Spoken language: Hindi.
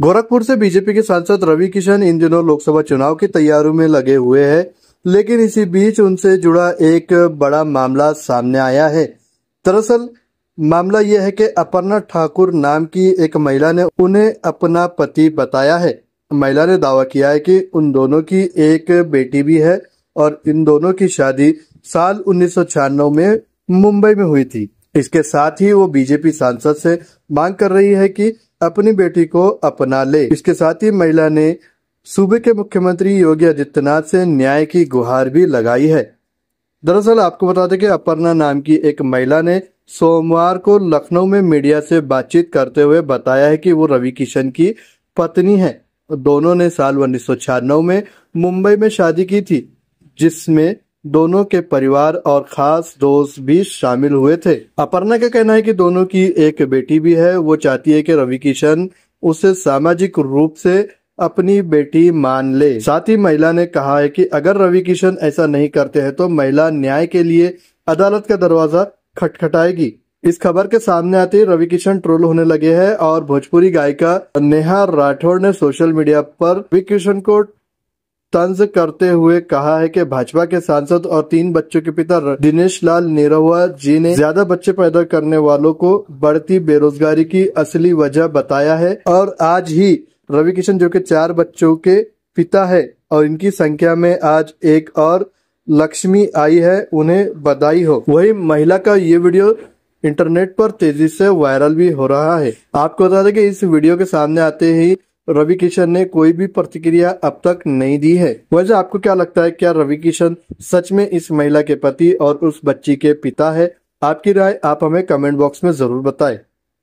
गोरखपुर से बीजेपी के सांसद रवि किशन इन दिनों लोकसभा चुनाव की तैयारियों में लगे हुए हैं लेकिन इसी बीच उनसे जुड़ा एक बड़ा मामला सामने आया है दरअसल मामला यह है कि अपर्णा ठाकुर नाम की एक महिला ने उन्हें अपना पति बताया है महिला ने दावा किया है कि उन दोनों की एक बेटी भी है और इन दोनों की शादी साल उन्नीस में मुंबई में हुई थी इसके साथ ही वो बीजेपी सांसद से मांग कर रही है कि अपनी बेटी को अपना ले इसके साथ ही महिला ने सूबे के मुख्यमंत्री योगी आदित्यनाथ से न्याय की गुहार भी लगाई है दरअसल आपको बता दें कि अपर्णा नाम की एक महिला ने सोमवार को लखनऊ में मीडिया से बातचीत करते हुए बताया है कि वो रवि किशन की पत्नी है दोनों ने साल उन्नीस में मुंबई में शादी की थी जिसमें दोनों के परिवार और खास दोस्त भी शामिल हुए थे अपर्णा का कहना है कि दोनों की एक बेटी भी है वो चाहती है कि रवि किशन उसे सामाजिक रूप से अपनी बेटी मान ले साथ ही महिला ने कहा है कि अगर रवि किशन ऐसा नहीं करते हैं तो महिला न्याय के लिए अदालत का दरवाजा खटखटाएगी इस खबर के सामने आते ही रवि किशन ट्रोल होने लगे हैं और भोजपुरी गायिका नेहा राठौड़ ने सोशल मीडिया पर रवि किशन को तंज करते हुए कहा है कि भाजपा के सांसद और तीन बच्चों के पिता दिनेश लाल निरहुआ जी ने ज्यादा बच्चे पैदा करने वालों को बढ़ती बेरोजगारी की असली वजह बताया है और आज ही रवि किशन जो कि चार बच्चों के पिता है और इनकी संख्या में आज एक और लक्ष्मी आई है उन्हें बधाई हो वही महिला का ये वीडियो इंटरनेट पर तेजी से वायरल भी हो रहा है आपको बता दें कि इस वीडियो के सामने आते ही रवि किशन ने कोई भी प्रतिक्रिया अब तक नहीं दी है वजह आपको क्या लगता है क्या रवि किशन सच में इस महिला के पति और उस बच्ची के पिता है आपकी राय आप हमें कमेंट बॉक्स में जरूर बताएं